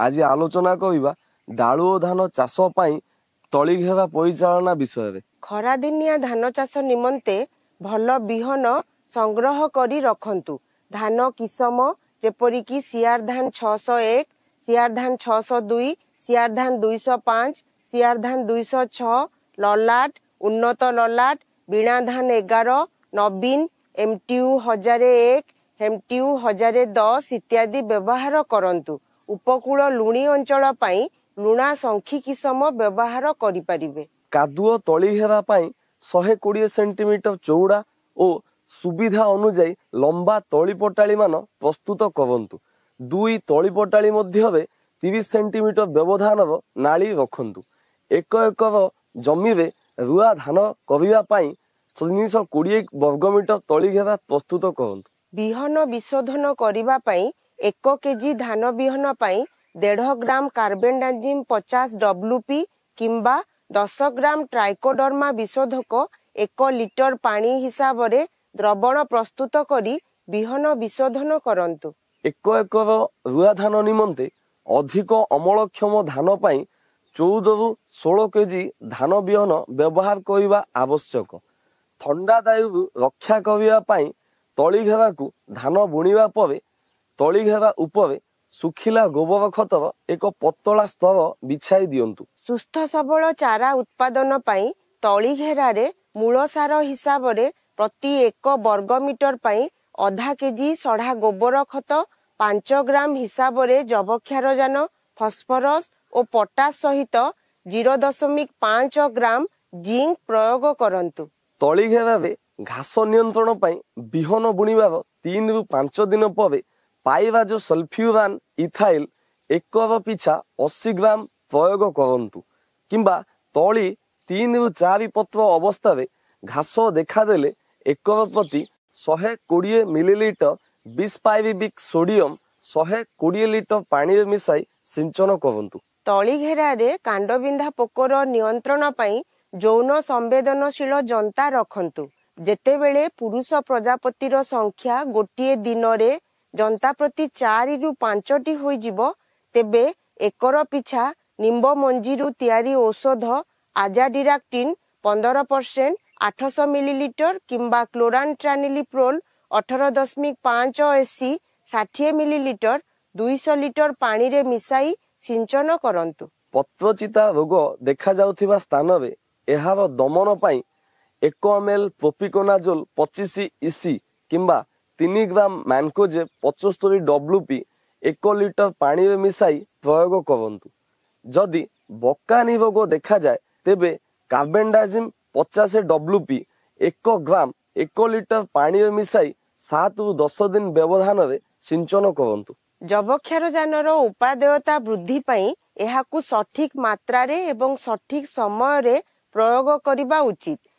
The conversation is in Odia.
ଆଜି ଆଲୋଚନା କରିବା ଡାଳୁ ଓ ଧାନ ଚାଷ ପାଇଁ ତଳି ଘେରା ପରିଚାଳନା ବିଷୟରେ ଖରାଦିନିଆ ଧାନ ଚାଷ ନିମନ୍ତେ ଭଲ ବିହନ ସଂଗ୍ରହ କରି ରଖନ୍ତୁ ଧାନ କିସମ ଯେପରିକି ସିଆର ଧାନ ଛଅଶହ ଏକ ସିଆର ଧାନ ଛଅଶହ ଦୁଇ ସିଆର ଧାନ ଦୁଇଶହ ପାଞ୍ଚ ସିଆର ଧାନ ଦୁଇଶହ ଛଅ ଲଲାଟ ଉନ୍ନତ ଲଲାଟ ବିଣା ଧାନ ଏଗାର ନବୀନ ଏମ ଟି ୟୁ ହଜାରେ ଏକ ଏମ ଟି ୟୁ ହଜାରେ ଦଶ ଇତ୍ୟାଦି ବ୍ୟବହାର କରନ୍ତୁ ଉପକୂଳ ଲୁଣି ଅଞ୍ଚଳ ପାଇଁ ଲୁଣା ସଂଖ୍ୟ କିସମ ବ୍ୟବହାର କରିପାରିବେ କାଦୁଅ ତଳି ହେବା ପାଇଁ ଶହେ କୋଡ଼ିଏ ସେଣ୍ଟିମିଟର ଚଉଡ଼ା ଓ ସୁବିଧା ଅନୁଯାୟୀ ଲମ୍ବା ତଳି ପଟାଳି ମାନ ପ୍ରସ୍ତୁତ କରନ୍ତୁ ଦୁଇ ତଳି ପଟାଳି ମଧ୍ୟରେ ତିରିଶ ସେଣ୍ଟିମିଟର ବ୍ୟବଧାନର ନାଳି ରଖନ୍ତୁ ଏକ ଏକର ଜମିରେ ରୁଆ ଧାନ କରିବା ପାଇଁ ତିନିଶହ କୋଡ଼ିଏ ବର୍ଗମିଟର ତଳି ଘେରା ପ୍ରସ୍ତୁତ କରନ୍ତୁ ବିହନ ବିଶୋଧନ କରିବା ପାଇଁ ଏକ କେଜି ଧାନ ବିହନ ପାଇଁ ଦେଢ ଗ୍ରାମ କାର୍ବେଣ୍ଡାଜିମ୍ ପଚାଶ ଡବ୍ଲୁପି କିମ୍ବା ଦଶ ଗ୍ରାମ ଟ୍ରାଇକୋଡର୍ମା ବିଶୋଧକ ଏକ ଲିଟର ପାଣି ହିସାବରେ ଦ୍ରବଣ ପ୍ରସ୍ତୁତ କରି ବିହନ ବିଶୋଧନ କରନ୍ତୁ ଏକ ଏକର ରୁଆ ଧାନ ନିମନ୍ତେ ଅଧିକ ଅମଳକ୍ଷମ ଧାନ ପାଇଁ ଚଉଦରୁ ଷୋହଳ କେଜି ଧାନ ବିହନ ବ୍ୟବହାର କରିବା ଆବଶ୍ୟକ ଥଣ୍ଡା ଦାୟୁରୁ ରକ୍ଷା କରିବା ପାଇଁ ତଳି ଘେବାକୁ ଧାନ ବୁଣିବା ପରେ ତଳି ଘେରା ଉପରେ ଶୁଖିଲା ଗୋବର ଖତର ଏକ ପତଳା ସ୍ତର ବିଛାଇ ଦିଅନ୍ତୁ ସୁସ୍ଥ ସବଳ ଚାରା ଉତ୍ପାଦନ ପାଇଁ ତଳି ଘେରାରେ ମୂଳ ସାର ହିସାବରେ ପ୍ରତି ଏକ ବର୍ଗ ମିଟର ପାଇଁ ଅଧା କେଜି ସଢା ଗୋବର ଖତ ପାଞ୍ଚ ଗ୍ରାମ ହିସାବରେ ଯବକ୍ଷାରଜାନ ଫସ୍ଫରସ ଓ ପଟାସ ସହିତ ଜିରୋ ଦଶମିକ ପାଞ୍ଚ ଗ୍ରାମ ଜିଙ୍କ ପ୍ରୟୋଗ କରନ୍ତୁ ତଳି ଘେରାରେ ଘାସ ନିୟନ୍ତ୍ରଣ ପାଇଁ ବିହନ ବୁଣିବାର ତିନିରୁ ପାଞ୍ଚ ଦିନ ପରେ ପାଇବା ଯେଉଁ ସଲଫ୍ୟୁରାନ୍ ଇଥାଇଲ୍ ଏକ ପିଛା ଅଶୀ ଗ୍ରାମ ପ୍ରୟୋଗ କରନ୍ତୁ କିମ୍ବା ତଳି ତିନିରୁ ଚାରି ପତ୍ର ଅବସ୍ଥାରେ ଘାସ ଦେଖାଦେଲେ ଏକର ପ୍ରତି ଶହେ କୋଡ଼ିଏ ମିଲିଲିଟର ବିସ୍ପାଇରିବିକ୍ ସୋଡିୟମ୍ ଶହେ କୋଡ଼ିଏ ଲିଟର ପାଣିରେ ମିଶାଇ ସିଞ୍ଚନ କରନ୍ତୁ ତଳି ଘେରାରେ କାଣ୍ଡବିନ୍ଧା ପୋକର ନିୟନ୍ତ୍ରଣ ପାଇଁ ଯୌନ ସମ୍ବେଦନଶୀଳ ଯନ୍ତା ରଖନ୍ତୁ ଯେତେବେଳେ ପୁରୁଷ ପ୍ରଜାପତିର ସଂଖ୍ୟା ଗୋଟିଏ ଦିନରେ ଯନ୍ତା ପ୍ରତି ଚାରିରୁ ପାଞ୍ଚଟି ହୋଇଯିବ ତେବେ ଏକର ପିଛା ନିମ୍ବ ମଞ୍ଜିରୁ ତିଆରି ଔଷଧ ଆଜାଡିରାକ୍ଟିନ୍ ପନ୍ଦର ପରସେଣ୍ଟ ଆଠଶହ ମିଲିଲିଟର କିମ୍ବା କ୍ଲୋରାନ୍ଟ୍ରାନିଲିପ୍ରୋଲ ଅଠର ଦଶମିକ ପାଞ୍ଚ ଏସି ଷାଠିଏ ମିଲିଲିଟର ଦୁଇଶହ ଲିଟର ପାଣିରେ ମିଶାଇ ସିଞ୍ଚନ କରନ୍ତୁ ପତ୍ରଚିତା ରୋଗ ଦେଖାଯାଉଥିବା ସ୍ଥାନରେ ଏହାର ଦମନ ପାଇଁ ଏକ ଏମ୍ ଏଲ୍ ପ୍ରୋପିକୋନାଜୋଲ୍ ପଚିଶ ଇସି କିମ୍ବା ତିନି ଗ୍ରାମ ମ୍ୟାନକୋଜେ ପଚସ୍ତରୀ ଡବ୍ଲୁ ପି ଏକ ଲିଟର ପାଣିରେ ମିଶାଇ ପ୍ରୟୋଗ କରନ୍ତୁ ଯଦି ବକାନି ରୋଗ ଦେଖାଯାଏ ତେବେ କାର୍ବେଣ୍ଡାଜିମ୍ ପଚାଶ ଡବ୍ଲୁ ପି ଏକ ଗ୍ରାମ ଏକ ଲିଟର ପାଣିରେ ମିଶାଇ ସାତରୁ ଦଶ ଦିନ ବ୍ୟବଧାନରେ ସିଞ୍ଚନ କରନ୍ତୁ ଯବକ୍ଷାରଯାନର ଉପାଦେୟତା ବୃଦ୍ଧି ପାଇଁ ଏହାକୁ ସଠିକ୍ ମାତ୍ରାରେ ଏବଂ ସଠିକ୍ ସମୟରେ ପ୍ରୟୋଗ କରିବା ଉଚିତ